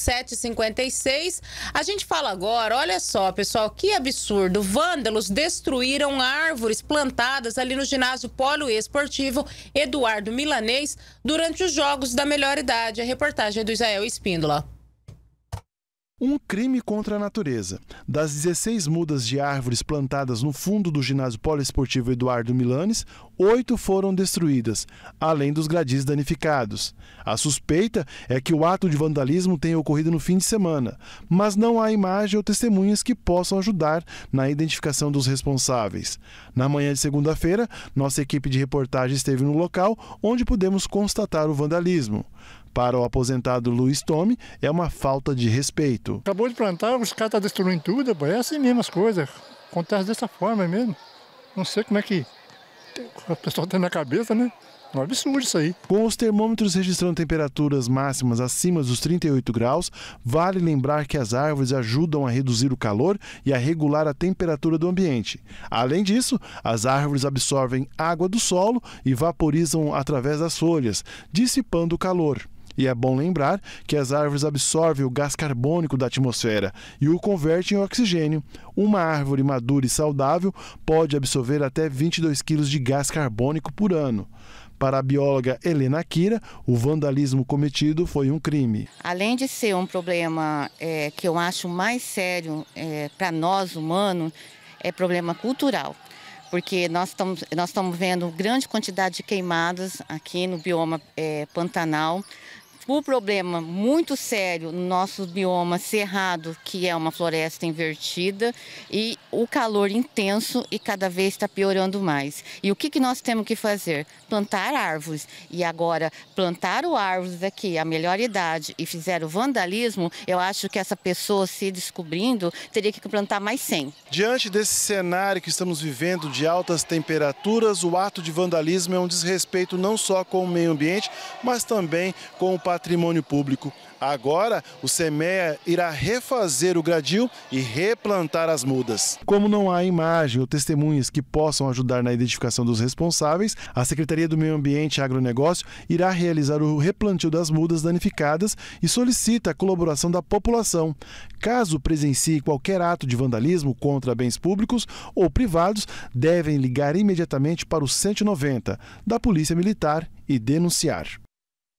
7h56. A gente fala agora, olha só, pessoal, que absurdo. Vândalos destruíram árvores plantadas ali no ginásio poliesportivo Eduardo Milanês durante os Jogos da Melhor Idade. A reportagem é do Israel Espíndola um crime contra a natureza. Das 16 mudas de árvores plantadas no fundo do ginásio poliesportivo Eduardo Milanes, oito foram destruídas, além dos gradis danificados. A suspeita é que o ato de vandalismo tenha ocorrido no fim de semana, mas não há imagem ou testemunhas que possam ajudar na identificação dos responsáveis. Na manhã de segunda-feira, nossa equipe de reportagem esteve no local onde pudemos constatar o vandalismo. Para o aposentado Luiz Tome, é uma falta de respeito. Acabou de plantar, os caras estão tá destruindo tudo, é assim mesmo as coisas. Acontece dessa forma mesmo. Não sei como é que o pessoal tem na cabeça, né? É um absurdo isso aí. Com os termômetros registrando temperaturas máximas acima dos 38 graus, vale lembrar que as árvores ajudam a reduzir o calor e a regular a temperatura do ambiente. Além disso, as árvores absorvem água do solo e vaporizam através das folhas, dissipando o calor. E é bom lembrar que as árvores absorvem o gás carbônico da atmosfera e o convertem em oxigênio. Uma árvore madura e saudável pode absorver até 22 kg de gás carbônico por ano. Para a bióloga Helena Kira, o vandalismo cometido foi um crime. Além de ser um problema é, que eu acho mais sério é, para nós humanos, é problema cultural porque nós estamos nós estamos vendo grande quantidade de queimadas aqui no bioma é, Pantanal. O problema muito sério no nosso bioma cerrado, que é uma floresta invertida, e o calor intenso e cada vez está piorando mais. E o que, que nós temos que fazer? Plantar árvores. E agora, plantaram árvores aqui, a melhor idade, e fizeram vandalismo, eu acho que essa pessoa se descobrindo teria que plantar mais 100. Diante desse cenário que estamos vivendo de altas temperaturas, o ato de vandalismo é um desrespeito não só com o meio ambiente, mas também com o patrimônio público. Agora, o SEMEA irá refazer o gradil e replantar as mudas. Como não há imagem ou testemunhas que possam ajudar na identificação dos responsáveis, a Secretaria do Meio Ambiente e Agronegócio irá realizar o replantio das mudas danificadas e solicita a colaboração da população. Caso presencie qualquer ato de vandalismo contra bens públicos ou privados, devem ligar imediatamente para o 190 da Polícia Militar e denunciar.